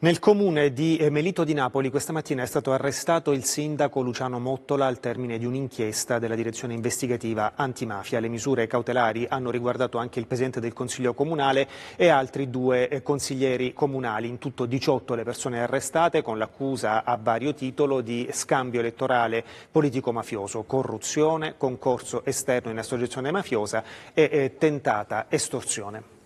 Nel comune di eh, Melito di Napoli questa mattina è stato arrestato il sindaco Luciano Mottola al termine di un'inchiesta della direzione investigativa antimafia. Le misure cautelari hanno riguardato anche il presidente del Consiglio Comunale e altri due eh, consiglieri comunali. In tutto 18 le persone arrestate con l'accusa a vario titolo di scambio elettorale politico-mafioso, corruzione, concorso esterno in associazione mafiosa e eh, tentata estorsione.